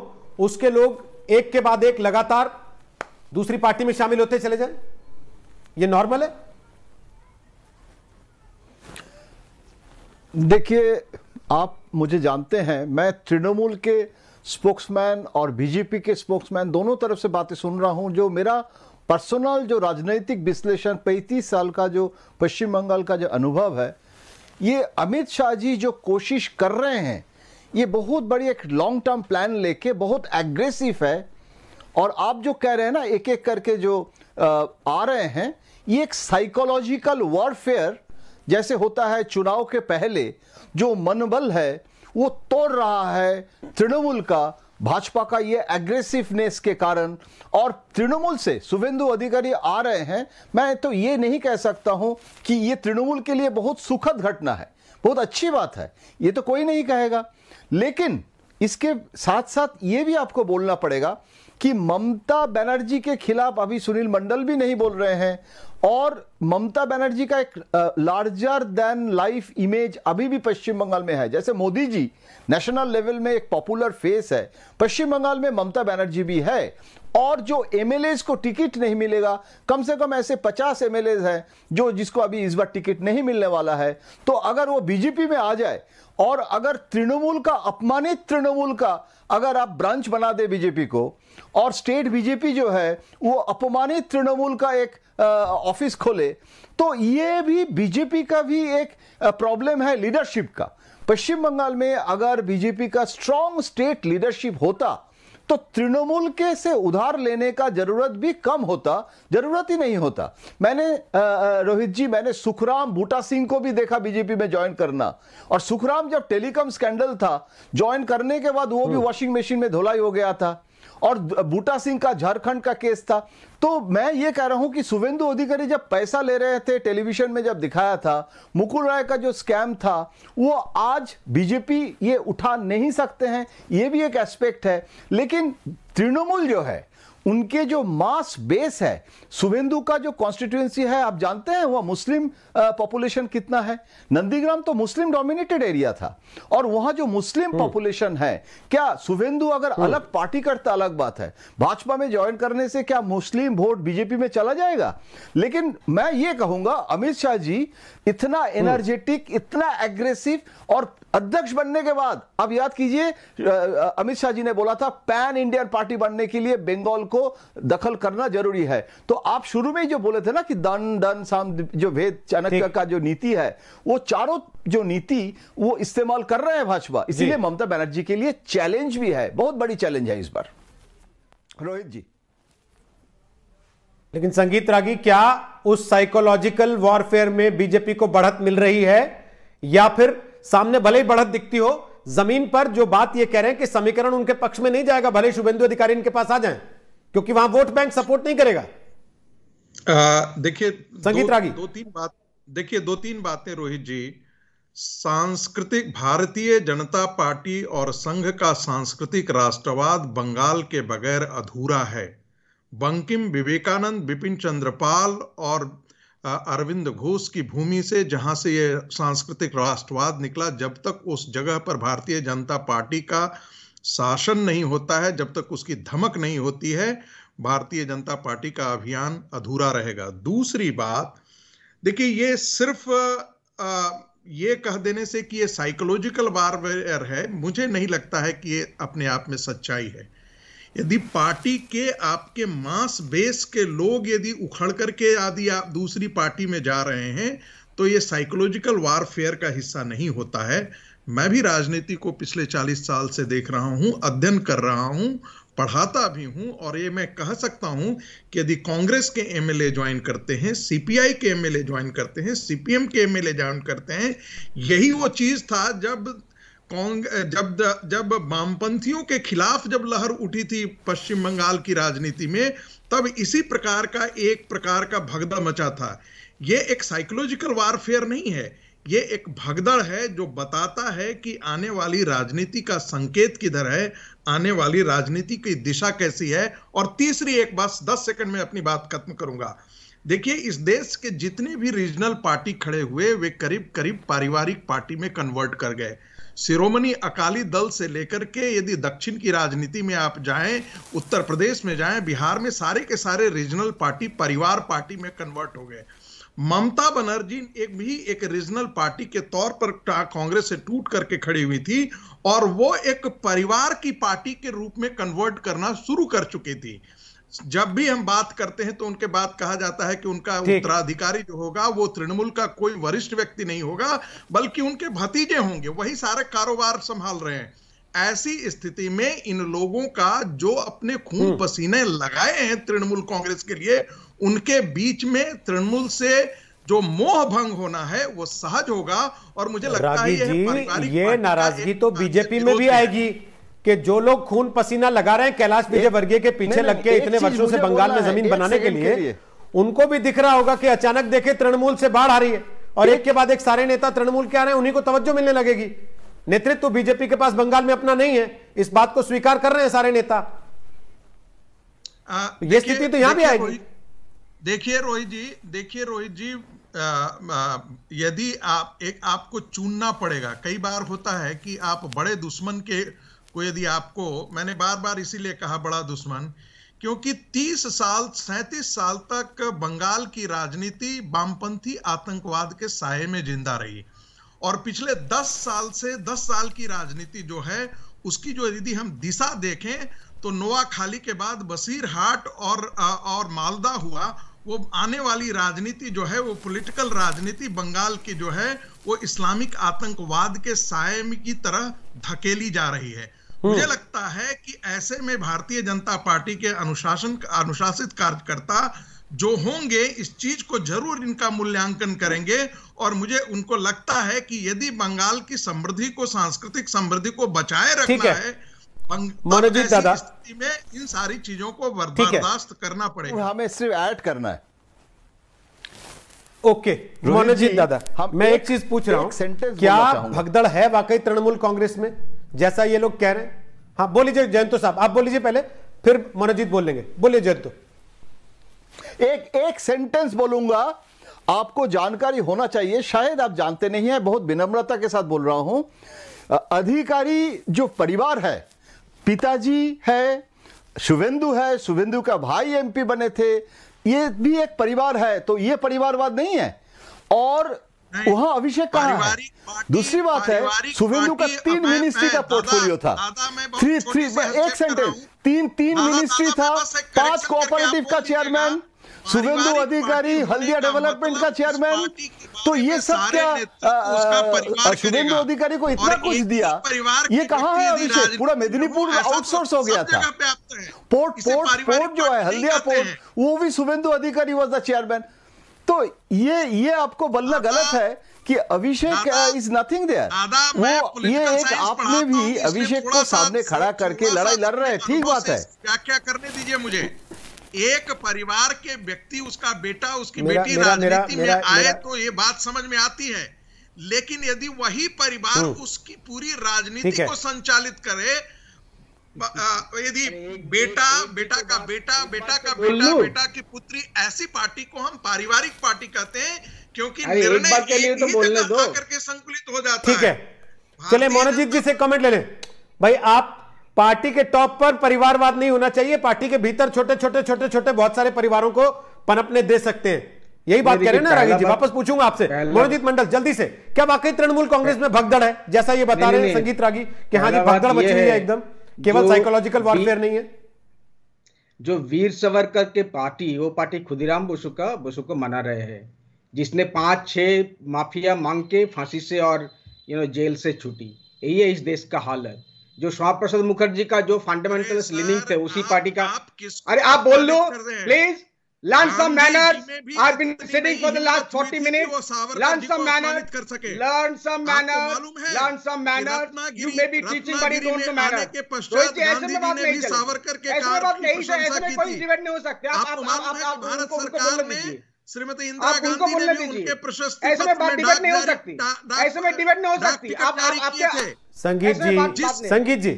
उसके लोग एक के बाद एक लगातार दूसरी पार्टी में शामिल होते चले जाए ये नॉर्मल है देखिए आप मुझे जानते हैं मैं तृणमूल के स्पोक्समैन और बीजेपी के स्पोक्समैन दोनों तरफ से बातें सुन रहा हूं जो मेरा पर्सनल जो राजनीतिक विश्लेषण पैंतीस साल का जो पश्चिम बंगाल का जो अनुभव है ये अमित शाह जी जो कोशिश कर रहे हैं ये बहुत बड़ी एक लॉन्ग टर्म प्लान लेके बहुत एग्रेसिव है और आप जो कह रहे हैं ना एक एक करके जो आ रहे हैं ये एक साइकोलॉजिकल वॉरफेयर जैसे होता है चुनाव के पहले जो मनबल है वो तोड़ रहा है तृणमूल का भाजपा का ये एग्रेसिवनेस के कारण और तृणमूल से शुभेंदु अधिकारी आ रहे हैं मैं तो ये नहीं कह सकता हूं कि ये तृणमूल के लिए बहुत सुखद घटना है बहुत अच्छी बात है ये तो कोई नहीं कहेगा लेकिन इसके साथ साथ ये भी आपको बोलना पड़ेगा कि ममता बनर्जी के खिलाफ अभी सुनील मंडल भी नहीं बोल रहे हैं और ममता बनर्जी का एक लार्जर देन लाइफ इमेज अभी भी पश्चिम बंगाल में है जैसे मोदी जी नेशनल लेवल में एक पॉपुलर फेस है पश्चिम बंगाल में ममता बनर्जी भी है और जो एम को टिकट नहीं मिलेगा कम से कम ऐसे 50 एम एल हैं जो जिसको अभी इस बार टिकट नहीं मिलने वाला है तो अगर वो बीजेपी में आ जाए और अगर तृणमूल का अपमानित तृणमूल का अगर आप ब्रांच बना दे बीजेपी को और स्टेट बीजेपी जो है वो अपमानित तृणमूल का एक ऑफिस खोले तो ये भी बीजेपी का भी एक प्रॉब्लम है लीडरशिप का पश्चिम बंगाल में अगर बीजेपी का स्ट्रांग स्टेट लीडरशिप होता तो तृणमूल के से उधार लेने का जरूरत भी कम होता जरूरत ही नहीं होता मैंने रोहित जी मैंने सुखराम बूटा सिंह को भी देखा बीजेपी में ज्वाइन करना और सुखराम जब टेलीकॉम स्कैंडल था ज्वाइन करने के बाद वो भी हम्म। वॉशिंग मशीन में धुलाई हो गया था और बूटा सिंह का झारखंड का केस था तो मैं ये कह रहा हूं कि शुभेंदु अधिकारी जब पैसा ले रहे थे टेलीविजन में जब दिखाया था मुकुल राय का जो स्कैम था वो आज बीजेपी ये उठा नहीं सकते हैं ये भी एक एस्पेक्ट है लेकिन तृणमूल जो है उनके जो मास बेस है शुभेंदु का जो कॉन्स्टिट्यूएंसी है आप जानते हैं वह मुस्लिम पॉपुलेशन कितना है नंदीग्राम तो मुस्लिम डोमिनेटेड एरिया था और वहां जो मुस्लिम पॉपुलेशन हम्म। है क्या शुभेंदु अगर हम्म। अलग पार्टी करता अलग बात है भाजपा में ज्वाइन करने से क्या मुस्लिम वोट बीजेपी में चला जाएगा लेकिन मैं ये कहूंगा अमित शाह जी इतना एनर्जेटिक हम्म। इतना एग्रेसिव और अध्यक्ष बनने के बाद अब याद कीजिए अमित शाह जी ने बोला था पैन इंडियन पार्टी बनने के लिए बंगाल को दखल करना जरूरी है तो आप शुरू में ही जो बोले थे ना कि दन दन साम जो भेद चाणक्य का जो नीति है वो चारों जो नीति वो इस्तेमाल कर रहे हैं भाजपा इसीलिए ममता बनर्जी के लिए चैलेंज भी है बहुत बड़ी चैलेंज है इस बार रोहित जी लेकिन संगीत रागी क्या उस साइकोलॉजिकल वॉरफेयर में बीजेपी को बढ़त मिल रही है या फिर सामने भले ही बढ़त दिखती हो जमीन पर जो बात ये कह रहे हैं कि समीकरण उनके पक्ष में नहीं जाएगा भले शुभेंदु अधिकारी इनके पास आ जाएं क्योंकि वहां वोट बैंक सपोर्ट नहीं करेगा देखिए संगीत रागी दो तीन बात देखिए दो तीन बातें रोहित जी सांस्कृतिक भारतीय जनता पार्टी और संघ का सांस्कृतिक राष्ट्रवाद बंगाल के बगैर अधूरा है बंकिम विवेकानंद बिपिन चंद्र पाल और अरविंद घोष की भूमि से जहां से ये सांस्कृतिक राष्ट्रवाद निकला जब तक उस जगह पर भारतीय जनता पार्टी का शासन नहीं होता है जब तक उसकी धमक नहीं होती है भारतीय जनता पार्टी का अभियान अधूरा रहेगा दूसरी बात देखिए ये सिर्फ आ, ये कह देने से कि ये साइकोलॉजिकल वारवेयर है मुझे नहीं लगता है कि ये अपने आप में सच्चाई है यदि पार्टी के आपके मास बेस के लोग यदि उखड़ करके आदि आप दूसरी पार्टी में जा रहे हैं तो ये साइकोलॉजिकल वारफेयर का हिस्सा नहीं होता है मैं भी राजनीति को पिछले चालीस साल से देख रहा हूँ अध्ययन कर रहा हूं पढ़ाता भी हूँ और ये मैं कह सकता हूं कि यदि कांग्रेस के एम एल ज्वाइन करते हैं सीपीआई के एम एल ज्वाइन करते हैं सीपीएम के एम एल ज्वाइन करते हैं यही वो चीज़ था जब जब जब वामपंथियों के खिलाफ जब लहर उठी थी पश्चिम बंगाल की राजनीति में तब इसी प्रकार का एक प्रकार का भगदड़ मचा था ये एक साइकोलॉजिकल वारफेयर नहीं है ये एक भगदड़ है जो बताता है कि आने वाली राजनीति का संकेत किधर है आने वाली राजनीति की दिशा कैसी है और तीसरी एक बात दस सेकंड में अपनी बात खत्म करूंगा देखिए इस देश के जितने भी रीजनल पार्टी खड़े हुए वे करीब करीब पारिवारिक पार्टी में कन्वर्ट कर गए शिरोमणि अकाली दल से लेकर के यदि दक्षिण की राजनीति में आप जाएं उत्तर प्रदेश में जाएं बिहार में सारे के सारे रीजनल पार्टी परिवार पार्टी में कन्वर्ट हो गए ममता बनर्जी एक भी एक रीजनल पार्टी के तौर पर कांग्रेस से टूट करके खड़ी हुई थी और वो एक परिवार की पार्टी के रूप में कन्वर्ट करना शुरू कर चुकी थी जब भी हम बात करते हैं तो उनके बाद कहा जाता है कि उनका उत्तराधिकारी जो होगा वो तृणमूल का कोई वरिष्ठ व्यक्ति नहीं होगा बल्कि उनके भतीजे होंगे वही सारे कारोबार संभाल रहे हैं ऐसी स्थिति में इन लोगों का जो अपने खून हम्म। पसीने लगाए हैं तृणमूल कांग्रेस के लिए उनके बीच में तृणमूल से जो मोह भंग होना है वो सहज होगा और मुझे लगता है ये, ये नाराजगी तो बीजेपी में भी आएगी कि जो लोग खून पसीना लगा रहे हैं कैलाश विजयवर्गीय के पीछे लग के इतने वर्षों से बंगाल में जमीन बनाने के लिए, के लिए उनको भी दिख रहा होगा कि अचानक देखे तृणमूल से बाढ़ आ रही है और एक के बाद एक सारे नेता तृणमूल के आ रहे हैं उन्हीं को तवज्जो मिलने लगेगी नेतृत्व तो बीजेपी के पास बंगाल में अपना नहीं है इस बात को स्वीकार कर रहे हैं सारे नेता ये स्थिति तो यहां भी आएगी देखिए रोहित जी देखिए रोहित जी यदि आप एक आपको चुनना पड़ेगा कई बार होता है कि आप बड़े दुश्मन के को यदि आपको मैंने बार बार इसीलिए कहा बड़ा दुश्मन क्योंकि 30 साल सैतीस साल तक बंगाल की राजनीति वामपंथी आतंकवाद के साय में जिंदा रही और पिछले 10 साल से 10 साल की राजनीति जो है उसकी जो यदि हम दिशा देखें तो खाली के बाद बसीरहाट और और मालदा हुआ वो आने वाली राजनीति जो है वो पॉलिटिकल राजनीति बंगाल की जो है वो इस्लामिक आतंकवाद के साय की तरह धकेली जा रही है हम्म। मुझे लगता है कि ऐसे में भारतीय जनता पार्टी के अनुशासन अनुशासित कार्यकर्ता जो होंगे इस चीज को जरूर इनका मूल्यांकन करेंगे और मुझे उनको लगता है कि यदि बंगाल की समृद्धि को सांस्कृतिक समृद्धि को बचाए रखना है, मनोजीत दादा में इन सारी चीजों को बर्दाश्त करना पड़ेगा हमें सिर्फ ऐड करना है ओके मनोजीत दादा मैं एक, एक चीज पूछ रहा हूं क्या भगदड़ है वाकई तृणमूल कांग्रेस में जैसा ये लोग कह रहे हैं हाँ बोल लीजिए जयंतो साहब आप बोल लीजिए पहले फिर मनोजीत बोल लेंगे बोलिए जयंतो एक एक सेंटेंस बोलूंगा आपको जानकारी होना चाहिए शायद आप जानते नहीं है बहुत विनम्रता के साथ बोल रहा हूं अधिकारी जो परिवार है पिताजी है शुभेंदु है शुभेंदु का भाई एमपी बने थे ये भी एक परिवार है तो ये परिवारवाद नहीं है और वहाँ अभिषेक कहा है दूसरी बात है शुभेंदु का तीन मिनिस्ट्री का पोर्टफोलियो था थ्री थ्री एक सेंटेंस तीन तीन मिनिस्ट्री था पांच कोऑपरेटिव का चेयरमैन शुभेंदु अधिकारी हल्दिया डेवलपमेंट मतलब का चेयरमैन तो ये सब क्या शुभेंदु अधिकारी को इतना कुछ दिया ये कहा है अभिषेक पूरा मेदिनीपुर आउटसोर्स हो गया था पोर्ट पोर्ट पोर्ट जो है हल्दिया पोर्ट वो भी शुभेंदु अधिकारी वॉज द चेयरमैन तो ये ये आपको बोलना गलत है कि अभिषेक इज नथिंग देयर वो ये एक आपने भी अभिषेक को सामने खड़ा करके लड़ाई लड़ रहे हैं ठीक बात है क्या क्या करने दीजिए मुझे एक परिवार के व्यक्ति उसका बेटा उसकी मेरा, बेटी राजनीति में आए तो ये बात समझ में आती है लेकिन यदि वही परिवार हम्म। उसकी पूरी राजनीति को संचालित करे यदि बेटा बेटा का बेटा बेटा का तो बेटा बेटा की पुत्री ऐसी पार्टी को हम पारिवारिक पार्टी कहते हैं क्योंकि निर्णय के लिए तो बोलने दो करके संकुलित हो जाता ठीक है चले मोनजीत जी से कमेंट ले लें भाई आप पार्टी के टॉप पर परिवारवाद नहीं होना चाहिए पार्टी के भीतर छोटे छोटे छोटे छोटे बहुत सारे परिवारों को पनपने दे सकते हैं यही बात कह रहे हैं ना राजीव जी वापस पूछूंगा आपसे मनोजीत मंडल जल्दी से क्या वाकई तृणमूल कांग्रेस में भगदड़ है जैसा ये बता रहे हैं संगीत रागी कि हाँ जी भगदड़ बची रही है एकदम केवल साइकोलॉजिकल वॉरफेयर नहीं है जो वीर सावरकर के पार्टी वो पार्टी खुदीराम बोसु का बोसु को मना रहे हैं जिसने पांच छह माफिया मांग के फांसी से और यू नो जेल से छूटी यही है इस देश का हालत जो श्याम प्रसाद मुखर्जी का जो फंडामेंटल लीनिंग थे उसी पार्टी का आप अरे आप बोल लो please learn some manners i've been sitting for the last 40 minutes learn some manners learn some manners learn some manners you may be teaching but you don't know manners तो इसकी ऐसे में बात नहीं चलेगी ऐसे में बात नहीं है ऐसे में कोई डिबेट नहीं हो सकता आप aap aap aap bharat sarkar ne Shrimati Indira Gandhi ने भी उनके प्रशस्ति ऐसे में बात डिबेट नहीं हो सकती ऐसे में डिबेट नहीं हो सकती आप आपके संगीत जी संगीत जी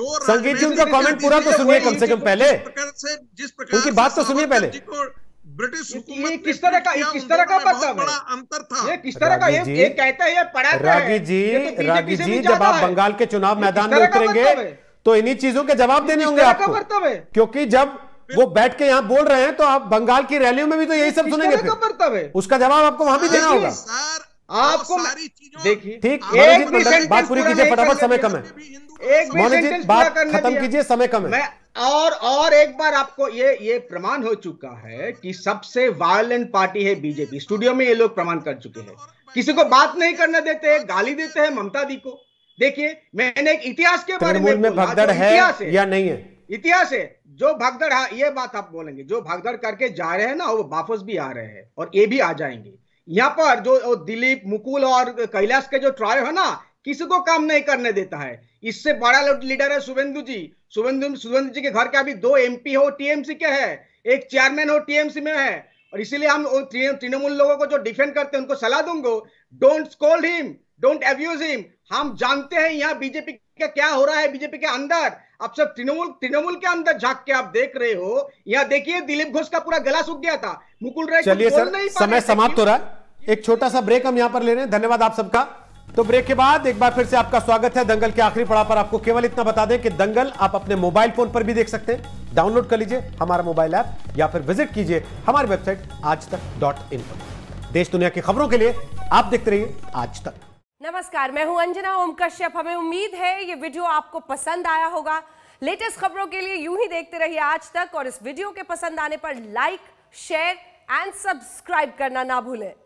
संगीत जी उनका कमेंट पूरा तो सुनिए कम से कम पहले उनकी बात तो सुनिए पहले ब्रिटिश ये किस तरह का ये किस तरह का बदलाव बड़ा अंतर था ये किस तरह का ये ये कहता है ये पढ़ा है रागी जी तो रागी जी जब आप बंगाल के चुनाव मैदान में उतरेंगे मतलब तो इन्हीं चीजों के जवाब देने होंगे आपको मतलब क्योंकि जब वो बैठ के यहाँ बोल रहे हैं तो आप बंगाल की रैलियों में भी तो यही सब सुनेंगे मतलब उसका जवाब आपको वहां भी हाँ, देना होगा सर आपको देखिए ठीक एक बात पूरी कीजिए फटाफट समय कम है एक बात खत्म कीजिए समय कम है और और एक बार आपको ये ये प्रमाण हो चुका है कि सबसे वायलेंट पार्टी है बीजेपी स्टूडियो में ये लोग प्रमाण कर चुके हैं किसी को बात नहीं करने देते गाली देते हैं ममता दी को देखिए मैंने एक इतिहास के बारे में, में भगदड़ है या नहीं है इतिहास है जो भगदड़ हाँ, ये बात आप बोलेंगे जो भगदड़ करके जा रहे हैं ना वो वापस भी आ रहे हैं और ये भी आ जाएंगे यहाँ पर जो दिलीप मुकुल और कैलाश के जो ट्राय है ना किसी को काम नहीं करने देता है इससे बड़ा लीडर है शुभेंदु जी शुभेंदु शुभेंदु जी के घर के अभी दो एमपी हो टीएमसी के है एक चेयरमैन हो टीएमसी में है और इसीलिए हम तृणमूल लोगों को जो डिफेंड करते हैं उनको सलाह दूंगो don't scold him don't abuse him हम जानते हैं यहाँ बीजेपी का क्या हो रहा है बीजेपी के अंदर आप सब तृणमूल तृणमूल के अंदर झाक के आप देख रहे हो यहाँ देखिए दिलीप घोष का पूरा गला सूख गया था मुकुल रहे चलिए सर समय समाप्त हो रहा है एक छोटा सा ब्रेक हम यहाँ पर ले रहे हैं धन्यवाद आप सबका तो ब्रेक के बाद एक बार फिर से आपका स्वागत है दंगल के आखिरी पड़ाव पर आपको केवल इतना बता दें कि दंगल आप अपने मोबाइल फोन पर भी देख सकते हैं डाउनलोड कर लीजिए हमारा मोबाइल ऐप या फिर विजिट कीजिए हमारी वेबसाइट आज तक डॉट इन पर देश दुनिया की खबरों के लिए आप देखते रहिए आज तक नमस्कार मैं हूं अंजना ओम कश्यप हमें उम्मीद है ये वीडियो आपको पसंद आया होगा लेटेस्ट खबरों के लिए यूं ही देखते रहिए आज तक और इस वीडियो के पसंद आने पर लाइक शेयर एंड सब्सक्राइब करना ना भूलें